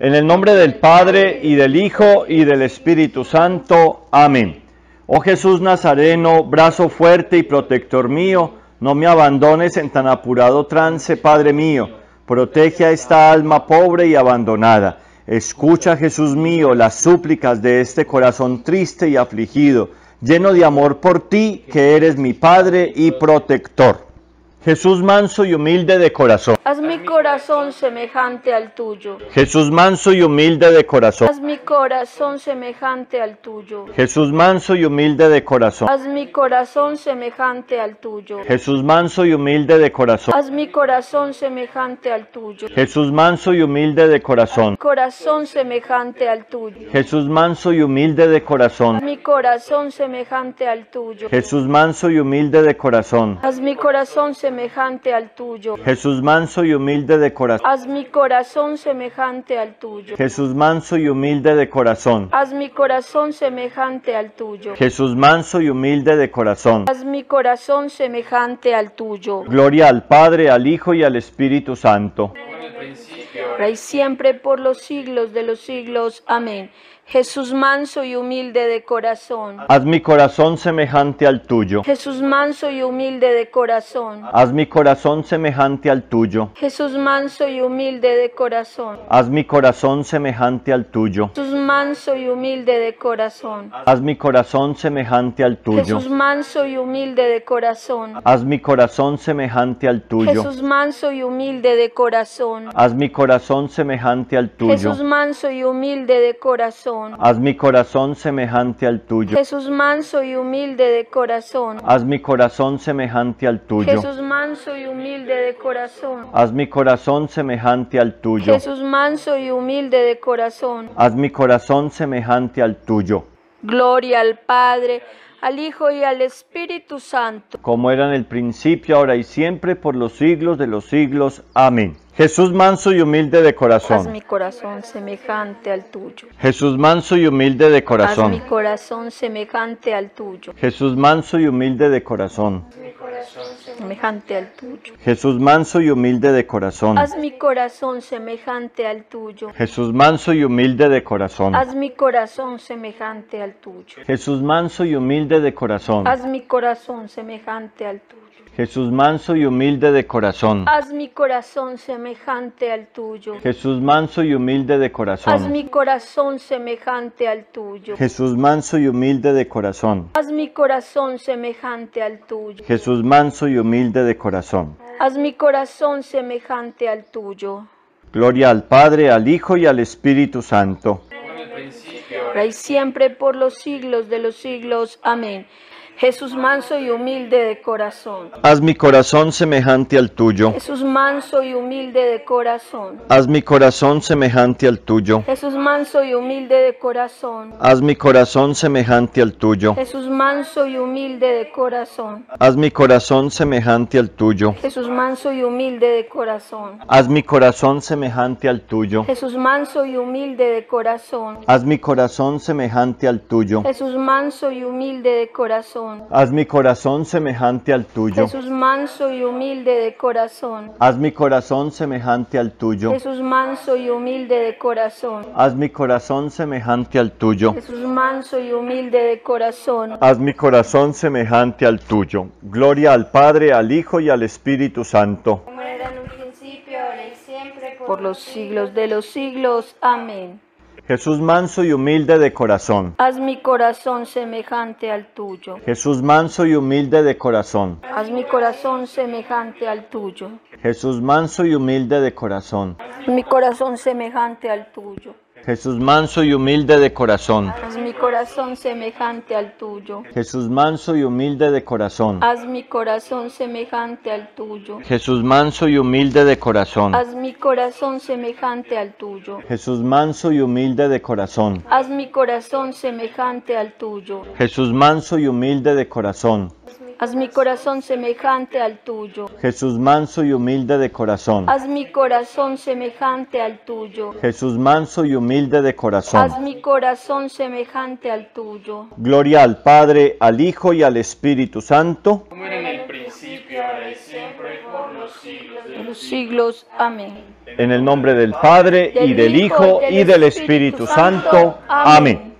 En el nombre del Padre y del Hijo y del Espíritu Santo. Amén. Oh Jesús Nazareno, brazo fuerte y protector mío, no me abandones en tan apurado trance, Padre mío. Protege a esta alma pobre y abandonada. Escucha, Jesús mío, las súplicas de este corazón triste y afligido, lleno de amor por ti, que eres mi Padre y protector. Jesús manso y humilde de corazón. Haz mi corazón semejante al tuyo. Jesús manso y humilde de corazón. Haz mi corazón semejante al tuyo. Jesús manso y humilde de corazón. Haz mi corazón semejante al tuyo. Jesús manso y humilde de corazón. Haz mi corazón semejante al tuyo. Jesús manso y humilde de corazón. Corazón semejante al tuyo. Jesús manso y humilde de corazón. mi corazón semejante al tuyo. Jesús manso y humilde de corazón. Haz mi corazón semejante semejante al tuyo. Jesús manso y humilde de corazón. Haz mi corazón semejante al tuyo. Jesús manso y humilde de corazón. Haz mi corazón semejante al tuyo. Jesús manso y humilde de corazón. Haz mi corazón semejante al tuyo. Gloria al Padre, al Hijo y al Espíritu Santo y siempre, por los siglos de los siglos. Amén. Jesús manso y humilde de corazón. Haz mi corazón semejante al tuyo. Jesús manso y humilde de corazón. Haz mi corazón semejante al tuyo. Jesús manso y humilde de corazón. Haz mi corazón semejante al tuyo. Jesús manso y humilde de corazón. Haz mi corazón semejante al tuyo. Jesús manso y humilde de corazón. Haz mi corazón semejante al tuyo. Jesús manso y humilde de corazón. Haz mi corazón semejante al tuyo. Jesús manso y humilde de corazón. Haz mi corazón semejante al tuyo. Jesús manso y humilde de corazón. Haz mi corazón semejante al tuyo. Jesús manso y humilde de corazón. Haz mi corazón semejante al tuyo. Jesús manso y humilde de corazón. Haz mi corazón semejante al tuyo. Gloria al Padre, al Hijo y al Espíritu Santo. Como era en el principio, ahora y siempre, por los siglos de los siglos. Amén. Jesús manso y humilde de corazón. Haz mi corazón semejante al tuyo. Jesús manso y humilde de corazón. Haz mi corazón semejante al tuyo. Jesús manso y humilde de corazón. Haz mi corazón semejante al tuyo. Jesús manso y humilde de corazón. Haz mi corazón semejante al tuyo. Jesús manso y humilde de corazón. Haz mi corazón semejante al tuyo. Jesús manso y humilde de corazón. Haz mi corazón semejante al tuyo. Jesús manso y humilde de corazón. Haz mi corazón semejante al tuyo. Jesús manso y humilde de corazón. Haz mi corazón semejante al tuyo. Jesús manso y humilde de corazón. Haz mi corazón semejante al tuyo. Jesús manso y humilde de corazón. Haz mi corazón semejante al tuyo. Gloria al Padre, al Hijo y al Espíritu Santo. Ahora siempre por los siglos de los siglos. Amén. Jesús manso y humilde de corazón. Haz mi corazón semejante al tuyo. Jesús manso y humilde de corazón. Haz mi corazón semejante al tuyo. Jesús manso y humilde de corazón. Haz mi corazón semejante al tuyo. Jesús manso y humilde de corazón. Haz mi corazón semejante al tuyo. Jesús manso y humilde de corazón. Haz mi corazón semejante al tuyo. Jesús manso y humilde de corazón. Haz mi corazón semejante al tuyo. Jesús manso y humilde de corazón. Haz mi corazón semejante al tuyo. Jesús manso y humilde de corazón. Haz mi corazón semejante al tuyo. Jesús manso y humilde de corazón. Haz mi corazón semejante al tuyo. Jesús manso y humilde de corazón. Haz mi corazón semejante al tuyo. Gloria al Padre, al Hijo y al Espíritu Santo. Como por los siglos de los siglos. Amén. Jesús manso y humilde de corazón. Haz mi corazón semejante al tuyo. Jesús manso y humilde de corazón. Haz mi corazón semejante al tuyo. Jesús manso y humilde de corazón. Mi corazón semejante al tuyo. Jesús manso y humilde de corazón. Haz mi corazón semejante al tuyo. Jesús manso y humilde de corazón. Haz mi corazón semejante al tuyo. Jesús manso y humilde de corazón. Haz mi corazón semejante al tuyo. Jesús manso y humilde de corazón. Haz mi corazón semejante al tuyo. Jesús manso y humilde de corazón. Haz mi corazón semejante al tuyo. Jesús manso y humilde de corazón. Haz mi corazón semejante al tuyo. Jesús manso y humilde de corazón. Haz mi corazón semejante al tuyo. Gloria al Padre, al Hijo y al Espíritu Santo. en el principio, ahora y siempre, por los siglos Amén. En el nombre del Padre, y del Hijo, y del Espíritu Santo. Amén.